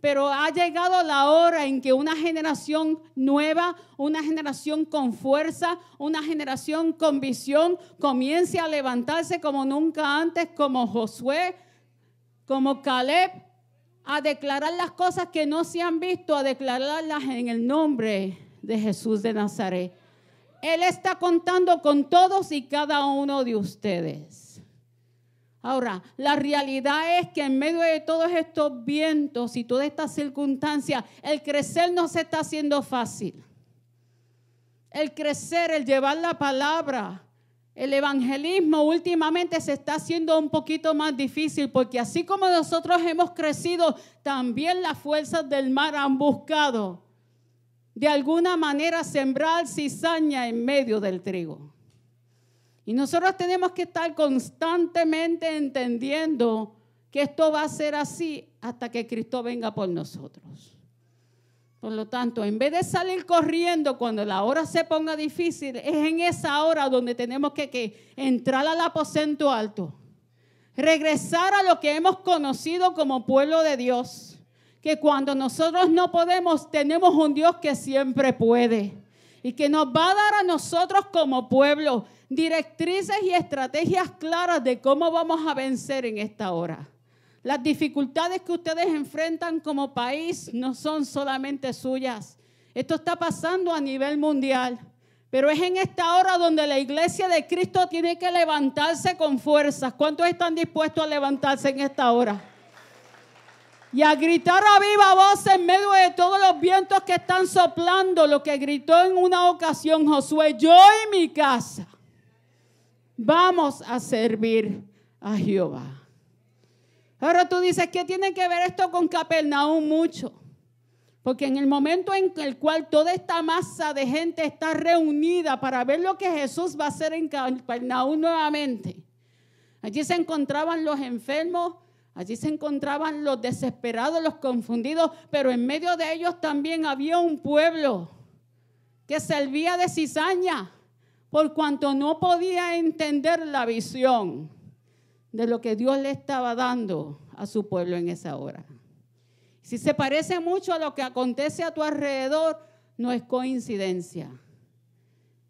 Pero ha llegado la hora en que una generación nueva, una generación con fuerza, una generación con visión, comience a levantarse como nunca antes, como Josué, como Caleb, a declarar las cosas que no se han visto, a declararlas en el nombre de Jesús de Nazaret. Él está contando con todos y cada uno de ustedes. Ahora, la realidad es que en medio de todos estos vientos y todas estas circunstancias, el crecer no se está haciendo fácil. El crecer, el llevar la palabra, el evangelismo últimamente se está haciendo un poquito más difícil porque así como nosotros hemos crecido, también las fuerzas del mar han buscado de alguna manera sembrar cizaña en medio del trigo. Y nosotros tenemos que estar constantemente entendiendo que esto va a ser así hasta que Cristo venga por nosotros. Por lo tanto, en vez de salir corriendo cuando la hora se ponga difícil, es en esa hora donde tenemos que, que, entrar al aposento alto, regresar a lo que hemos conocido como pueblo de Dios, que cuando nosotros no podemos, tenemos un Dios que siempre puede y que nos va a dar a nosotros como pueblo directrices y estrategias claras de cómo vamos a vencer en esta hora. Las dificultades que ustedes enfrentan como país no son solamente suyas. Esto está pasando a nivel mundial. Pero es en esta hora donde la iglesia de Cristo tiene que levantarse con fuerzas. ¿Cuántos están dispuestos a levantarse en esta hora? Y a gritar a viva voz en medio de todos los vientos que están soplando, lo que gritó en una ocasión Josué, yo y mi casa vamos a servir a Jehová. Ahora tú dices, ¿qué tiene que ver esto con Capernaum? Mucho. Porque en el momento en el cual toda esta masa de gente está reunida para ver lo que Jesús va a hacer en Capernaum nuevamente, allí se encontraban los enfermos, Allí se encontraban los desesperados, los confundidos, pero en medio de ellos también había un pueblo que servía de cizaña por cuanto no podía entender la visión de lo que Dios le estaba dando a su pueblo en esa hora. Si se parece mucho a lo que acontece a tu alrededor, no es coincidencia.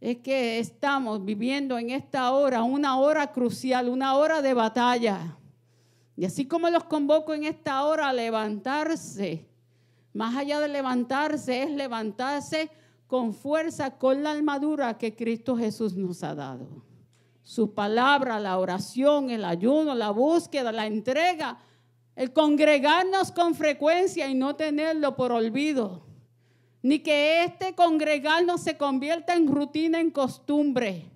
Es que estamos viviendo en esta hora, una hora crucial, una hora de batalla. Y así como los convoco en esta hora a levantarse, más allá de levantarse es levantarse con fuerza, con la armadura que Cristo Jesús nos ha dado. Su palabra, la oración, el ayuno, la búsqueda, la entrega, el congregarnos con frecuencia y no tenerlo por olvido. Ni que este congregarnos se convierta en rutina, en costumbre.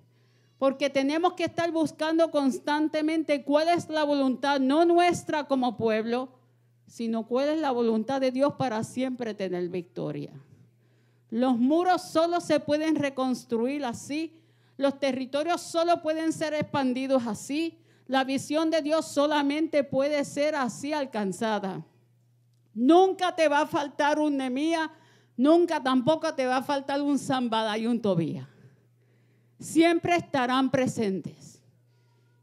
Porque tenemos que estar buscando constantemente cuál es la voluntad, no nuestra como pueblo, sino cuál es la voluntad de Dios para siempre tener victoria. Los muros solo se pueden reconstruir así, los territorios solo pueden ser expandidos así, la visión de Dios solamente puede ser así alcanzada. Nunca te va a faltar un Nemía, nunca tampoco te va a faltar un Zambada y un Tobía siempre estarán presentes.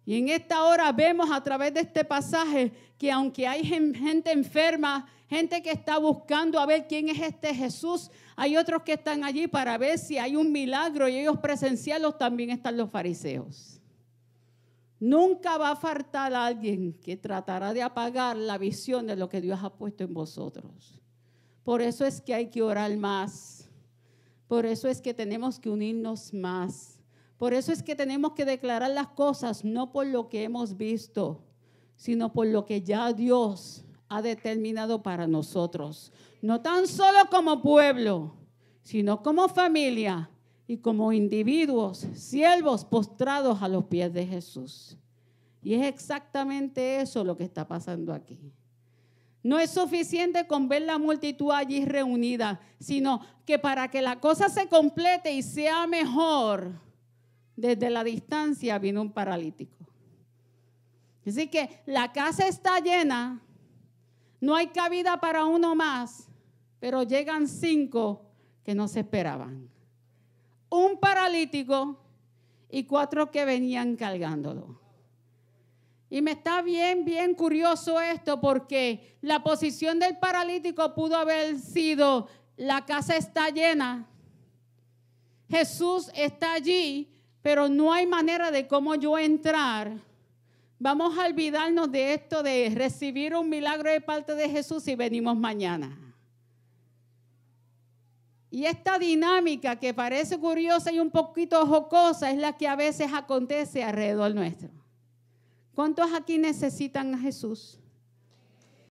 Y en esta hora vemos a través de este pasaje que aunque hay gente enferma, gente que está buscando a ver quién es este Jesús, hay otros que están allí para ver si hay un milagro y ellos presenciarlos también están los fariseos. Nunca va a faltar alguien que tratará de apagar la visión de lo que Dios ha puesto en vosotros. Por eso es que hay que orar más. Por eso es que tenemos que unirnos más. Por eso es que tenemos que declarar las cosas no por lo que hemos visto, sino por lo que ya Dios ha determinado para nosotros. No tan solo como pueblo, sino como familia y como individuos, siervos postrados a los pies de Jesús. Y es exactamente eso lo que está pasando aquí. No es suficiente con ver la multitud allí reunida, sino que para que la cosa se complete y sea mejor, desde la distancia vino un paralítico. Así que la casa está llena, no hay cabida para uno más, pero llegan cinco que no se esperaban. Un paralítico y cuatro que venían cargándolo. Y me está bien, bien curioso esto porque la posición del paralítico pudo haber sido, la casa está llena, Jesús está allí, pero no hay manera de cómo yo entrar. Vamos a olvidarnos de esto de recibir un milagro de parte de Jesús y venimos mañana. Y esta dinámica que parece curiosa y un poquito jocosa es la que a veces acontece alrededor nuestro. ¿Cuántos aquí necesitan a Jesús?